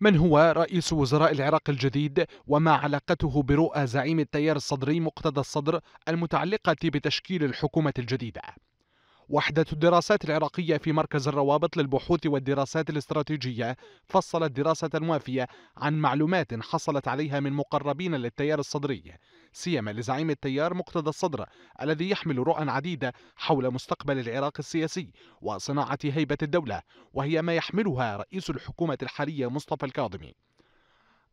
من هو رئيس وزراء العراق الجديد وما علاقته برؤى زعيم التيار الصدري مقتدى الصدر المتعلقة بتشكيل الحكومة الجديدة وحدة الدراسات العراقية في مركز الروابط للبحوث والدراسات الاستراتيجية فصلت دراسة وافية عن معلومات حصلت عليها من مقربين للتيار الصدري سيما لزعيم التيار مقتدى الصدر الذي يحمل رؤى عديدة حول مستقبل العراق السياسي وصناعة هيبة الدولة وهي ما يحملها رئيس الحكومة الحالية مصطفى الكاظمي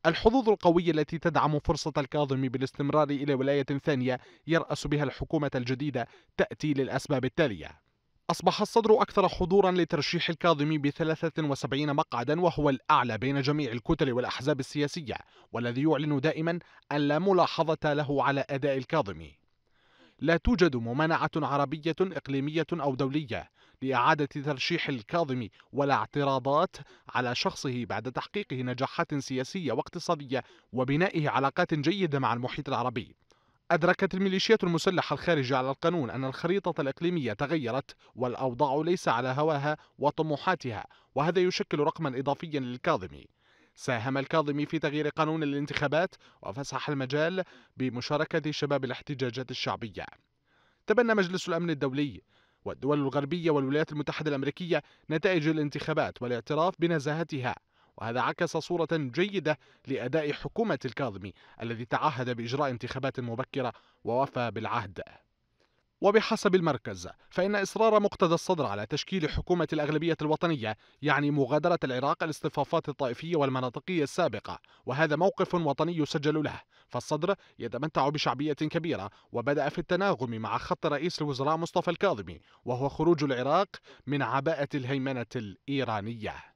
الحظوظ القوية التي تدعم فرصة الكاظمي بالاستمرار إلى ولاية ثانية يرأس بها الحكومة الجديدة تأتي للأسباب التالية أصبح الصدر أكثر حضورا لترشيح الكاظمي ب 73 مقعدا وهو الأعلى بين جميع الكتل والأحزاب السياسية والذي يعلن دائما أن لا ملاحظة له على أداء الكاظمي لا توجد ممانعة عربية إقليمية أو دولية لإعادة ترشيح الكاظمي ولا اعتراضات على شخصه بعد تحقيقه نجاحات سياسية واقتصادية وبنائه علاقات جيدة مع المحيط العربي أدركت الميليشيات المسلحة الخارجة على القانون أن الخريطة الإقليمية تغيرت والأوضاع ليس على هواها وطموحاتها وهذا يشكل رقما إضافيا للكاظمي ساهم الكاظمي في تغيير قانون الانتخابات وفسح المجال بمشاركة شباب الاحتجاجات الشعبية تبنى مجلس الأمن الدولي والدول الغربية والولايات المتحدة الأمريكية نتائج الانتخابات والاعتراف بنزاهتها وهذا عكس صورة جيدة لأداء حكومة الكاظمي الذي تعهد بإجراء انتخابات مبكرة ووفى بالعهد وبحسب المركز فإن إصرار مقتدى الصدر على تشكيل حكومة الأغلبية الوطنية يعني مغادرة العراق الاصطفافات الطائفية والمناطقية السابقة وهذا موقف وطني يسجل له فالصدر يتمتع بشعبية كبيرة وبدأ في التناغم مع خط رئيس الوزراء مصطفى الكاظمي وهو خروج العراق من عباءة الهيمنة الإيرانية